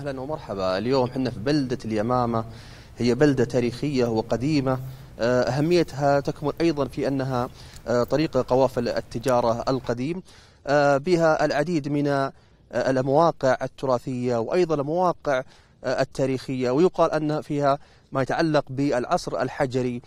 اهلا ومرحبا اليوم احنا في بلده اليمامه هي بلده تاريخيه وقديمه آه، اهميتها تكمن ايضا في انها آه، طريق قوافل التجاره القديم آه، بها العديد من المواقع التراثيه وايضا المواقع التاريخيه ويقال ان فيها ما يتعلق بالعصر الحجري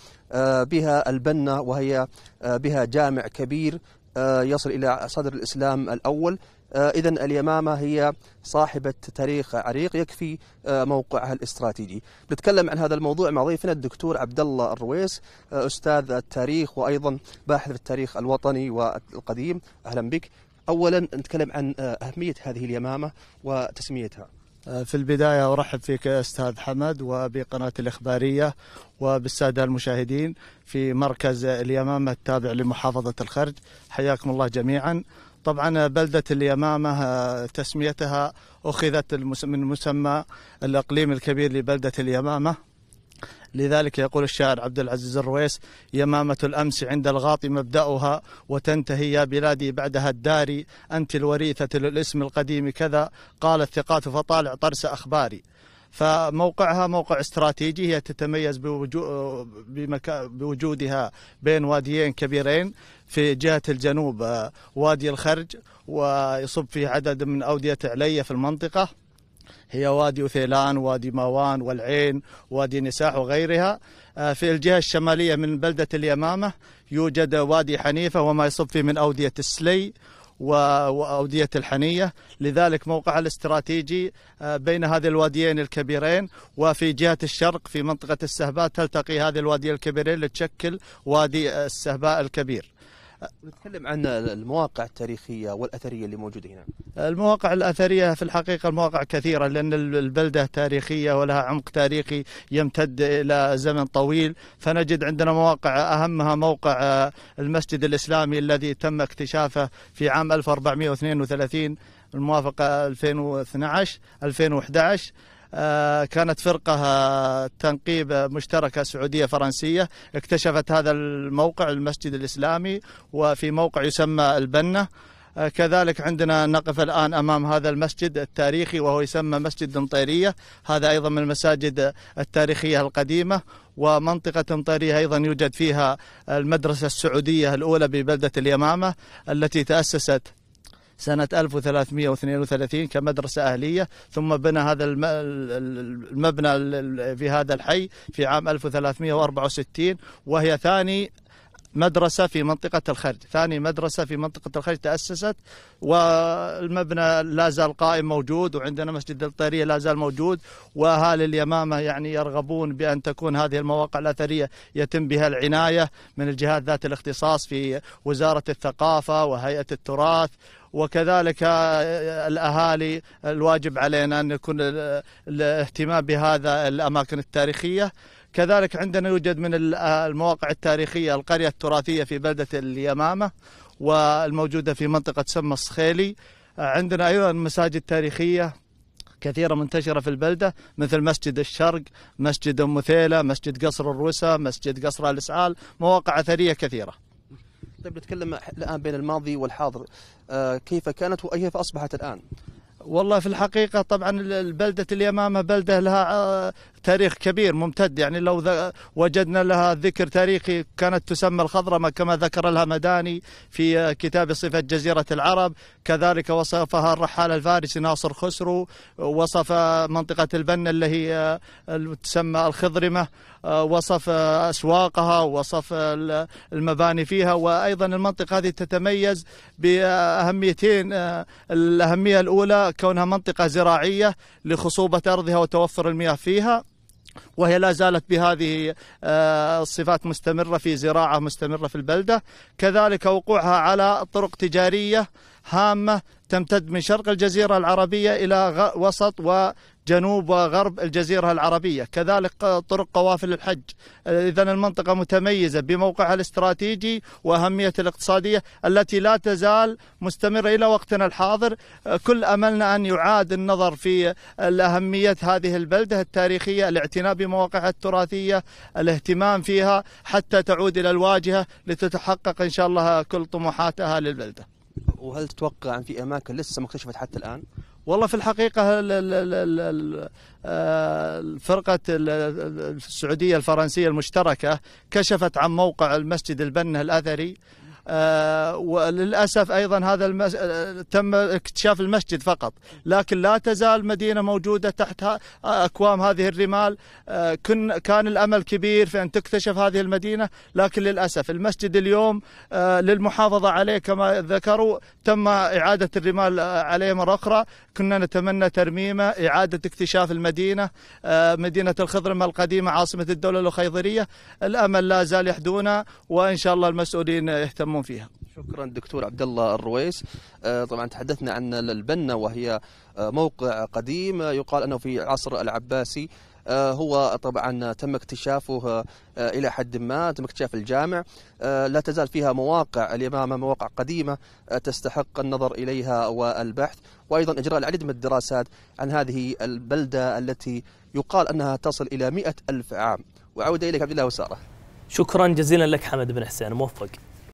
بها البنه وهي بها جامع كبير يصل الى صدر الاسلام الاول آه، إذا اليمامة هي صاحبة تاريخ عريق يكفي آه، موقعها الاستراتيجي نتكلم عن هذا الموضوع مع ضيفنا الدكتور عبد الله الرويس آه، أستاذ التاريخ وأيضا باحث في التاريخ الوطني والقديم أهلا بك أولا نتكلم عن أهمية هذه اليمامة وتسميتها في البداية أرحب فيك أستاذ حمد وبقناة الإخبارية وبالسادة المشاهدين في مركز اليمامة التابع لمحافظة الخرج حياكم الله جميعا طبعا بلدة اليمامة آه، تسميتها أخذت من مسمى الإقليم الكبير لبلدة اليمامة لذلك يقول الشاعر عبد العزيز الرويس يمامة الأمس عند الغاط مبدأها وتنتهي يا بلادي بعدها الداري أنت الوريثة للاسم القديم كذا قال الثقات فطالع طرس أخباري فموقعها موقع استراتيجي هي تتميز بوجو بوجودها بين واديين كبيرين في جهة الجنوب آه، وادي الخرج ويصب فيه عدد من أودية علية في المنطقة هي وادي أثيلان وادي ماوان والعين وادي نساح وغيرها آه، في الجهة الشمالية من بلدة اليمامة يوجد وادي حنيفة وما يصب فيه من أودية السلي وأودية الحنية لذلك موقعها الاستراتيجي آه، بين هذه الواديين الكبيرين وفي جهة الشرق في منطقة السهباء تلتقي هذه الوادية الكبيرين لتشكل وادي آه، السهباء الكبير نتكلم عن المواقع التاريخيه والاثريه اللي موجوده هنا. المواقع الاثريه في الحقيقه المواقع كثيره لان البلده تاريخيه ولها عمق تاريخي يمتد الى زمن طويل فنجد عندنا مواقع اهمها موقع آه، المسجد الاسلامي الذي تم اكتشافه في عام 1432 الموافقه 2012 2011 آه، كانت فرقة تنقيب مشتركة سعودية فرنسية اكتشفت هذا الموقع المسجد الإسلامي وفي موقع يسمى البنة آه، كذلك عندنا نقف الآن أمام هذا المسجد التاريخي وهو يسمى مسجد دمطيرية هذا أيضا من المساجد التاريخية القديمة ومنطقة طنطارية أيضا يوجد فيها المدرسة السعودية الأولى ببلدة اليمامة التي تأسست سنة 1332 كمدرسة أهلية ثم بنى هذا المبنى في هذا الحي في عام 1364 وهي ثاني مدرسة في منطقة الخرج ثاني مدرسة في منطقة الخرج تأسست والمبنى لا زال قائم موجود وعندنا مسجد الطيرية لا زال موجود وأهالي اليمامة يعني يرغبون بأن تكون هذه المواقع الأثرية يتم بها العناية من الجهات ذات الاختصاص في وزارة الثقافة وهيئة التراث وكذلك آه، آه، الأهالي الواجب علينا أن يكون الاهتمام بهذا الأماكن التاريخية كذلك عندنا يوجد من آه، المواقع التاريخية القرية التراثية في بلدة اليمامة والموجودة في منطقة سمى الصخيلي عندنا أيضا مساجد تاريخية كثيرة منتشرة في البلدة مثل مسجد الشرق مسجد أم مثيلة مسجد قصر الروسة مسجد قصر الإسعال مواقع أثرية كثيرة طيب نتكلم الآن بين الماضي والحاضر آه، كيف كانت وكيف أصبحت الآن والله في الحقيقة طبعا البلدة اليمامة بلدة لها آه، تاريخ كبير ممتد يعني لو وجدنا لها ذكر تاريخي كانت تسمى الخضرمة كما ذكر لها مداني في كتاب صفة جزيرة العرب كذلك وصفها الرحال الفارسي ناصر خسرو وصف منطقة البنا اللي هي تسمى الخضرمة وصف أسواقها وصف المباني فيها وأيضا المنطقة هذه تتميز بأهميتين الأهمية الأولى كونها منطقة زراعية لخصوبة أرضها وتوفر المياه فيها وهي لا زالت بهذه آه، الصفات مستمرة في زراعة مستمرة في البلدة كذلك وقوعها على طرق تجارية هامة تمتد من شرق الجزيرة العربية إلى وسط وجنوب وغرب الجزيرة العربية كذلك طرق قوافل الحج إذا المنطقة متميزة بموقعها الاستراتيجي وأهمية الاقتصادية التي لا تزال مستمرة إلى وقتنا الحاضر كل أملنا أن يعاد النظر في أهمية هذه البلدة التاريخية الاعتناء بمواقعها التراثية الاهتمام فيها حتى تعود إلى الواجهة لتتحقق إن شاء الله كل طموحات أهالي البلدة وهل تتوقع ان في اماكن لسه ما اكتشفت حتى الان؟ والله في الحقيقة الفرقة آه، السعودية الفرنسية المشتركة كشفت عن موقع المسجد البنه الأثري آه، وللأسف أيضا هذا المس... آه، تم اكتشاف المسجد فقط لكن لا تزال مدينة موجودة تحت أكوام هذه الرمال آه، كن... كان الأمل كبير في أن تكتشف هذه المدينة لكن للأسف المسجد اليوم للمحافظة عليه كما ذكروا تم إعادة الرمال عليه مرة أخرى كنا نتمنى ترميمه إعادة اكتشاف المدينة مدينة الخضرمة القديمة عاصمة الدولة الخيضرية الأمل لا زال يحدونا وإن شاء الله المسؤولين يهتمون يخدمون فيها. شكرا دكتور عبد الله الرويس آه، طبعا تحدثنا عن البنا وهي آه، موقع قديم آه، يقال انه في عصر العباسي هو طبعا تم اكتشافه الى حد ما تم اكتشاف الجامع لا تزال فيها مواقع اليمامه مواقع قديمه تستحق النظر اليها والبحث وايضا اجراء العديد من الدراسات عن هذه البلده التي يقال انها تصل الى مئة ألف عام وعوده اليك عبد الله وساره شكرا جزيلا لك حمد بن حسين موفق